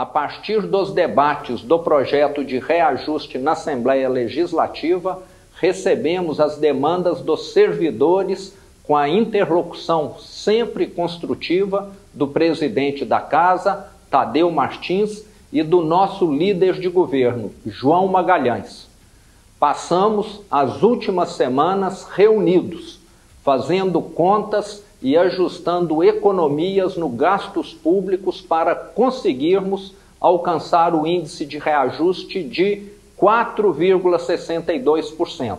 a partir dos debates do projeto de reajuste na Assembleia Legislativa, recebemos as demandas dos servidores com a interlocução sempre construtiva do presidente da Casa, Tadeu Martins, e do nosso líder de governo, João Magalhães. Passamos as últimas semanas reunidos, fazendo contas e ajustando economias no gastos públicos para conseguirmos alcançar o índice de reajuste de 4,62%.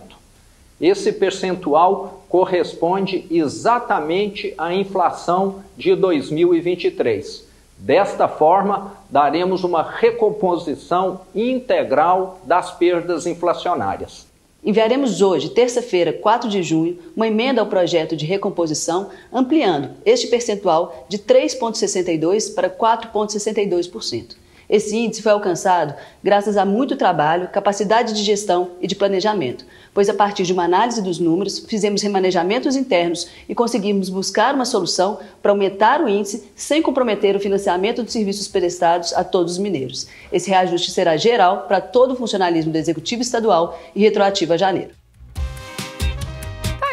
Esse percentual corresponde exatamente à inflação de 2023. Desta forma, daremos uma recomposição integral das perdas inflacionárias. Enviaremos hoje, terça-feira, 4 de junho, uma emenda ao projeto de recomposição, ampliando este percentual de 3,62% para 4,62%. Esse índice foi alcançado graças a muito trabalho, capacidade de gestão e de planejamento, pois a partir de uma análise dos números, fizemos remanejamentos internos e conseguimos buscar uma solução para aumentar o índice sem comprometer o financiamento dos serviços prestados a todos os mineiros. Esse reajuste será geral para todo o funcionalismo do Executivo Estadual e retroativo a janeiro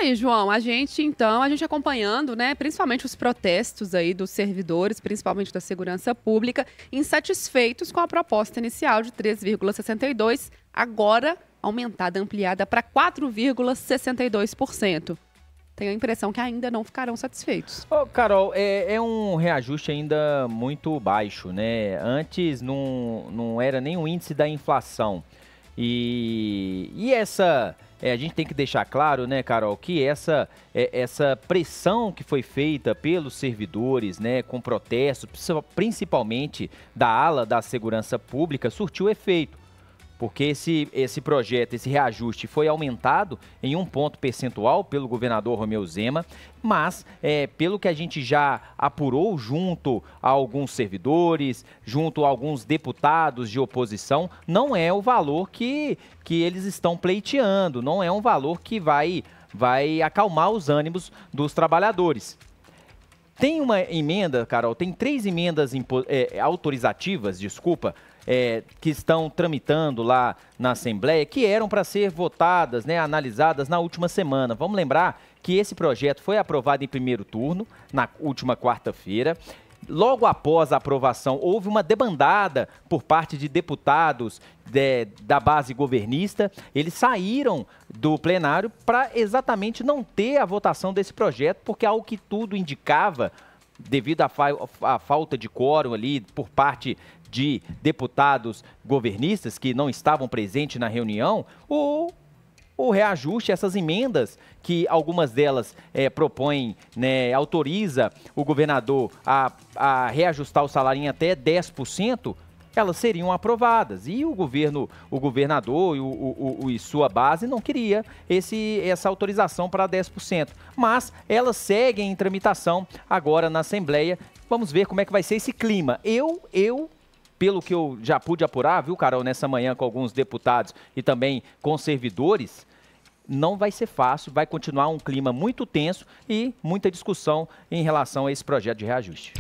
aí, João, a gente então, a gente acompanhando, né, principalmente os protestos aí dos servidores, principalmente da segurança pública, insatisfeitos com a proposta inicial de 3,62, agora aumentada, ampliada para 4,62%. Tenho a impressão que ainda não ficarão satisfeitos. Oh, Carol, é, é, um reajuste ainda muito baixo, né? Antes não, não era nem o índice da inflação. E, e essa é, a gente tem que deixar claro, né, Carol, que essa, é, essa pressão que foi feita pelos servidores, né, com protestos, principalmente da ala da segurança pública, surtiu efeito porque esse, esse projeto, esse reajuste foi aumentado em um ponto percentual pelo governador Romeu Zema, mas é, pelo que a gente já apurou junto a alguns servidores, junto a alguns deputados de oposição, não é o valor que, que eles estão pleiteando, não é um valor que vai, vai acalmar os ânimos dos trabalhadores. Tem uma emenda, Carol, tem três emendas é, autorizativas, desculpa, é, que estão tramitando lá na Assembleia, que eram para ser votadas, né, analisadas na última semana. Vamos lembrar que esse projeto foi aprovado em primeiro turno, na última quarta-feira. Logo após a aprovação, houve uma debandada por parte de deputados de, é, da base governista. Eles saíram do plenário para exatamente não ter a votação desse projeto, porque, ao que tudo indicava, devido à, fa falta de quórum ali por parte de deputados governistas que não estavam presentes na reunião, o, o reajuste, essas emendas que algumas delas é, propõem, né, autoriza o governador a, a reajustar o salário em até 10%, elas seriam aprovadas. E o governo, o governador e, o, o, o, e sua base não queria esse, essa autorização para 10%. Mas elas seguem em tramitação agora na Assembleia. Vamos ver como é que vai ser esse clima. Eu, eu pelo que eu já pude apurar, viu, Carol, nessa manhã com alguns deputados e também com servidores, não vai ser fácil, vai continuar um clima muito tenso e muita discussão em relação a esse projeto de reajuste.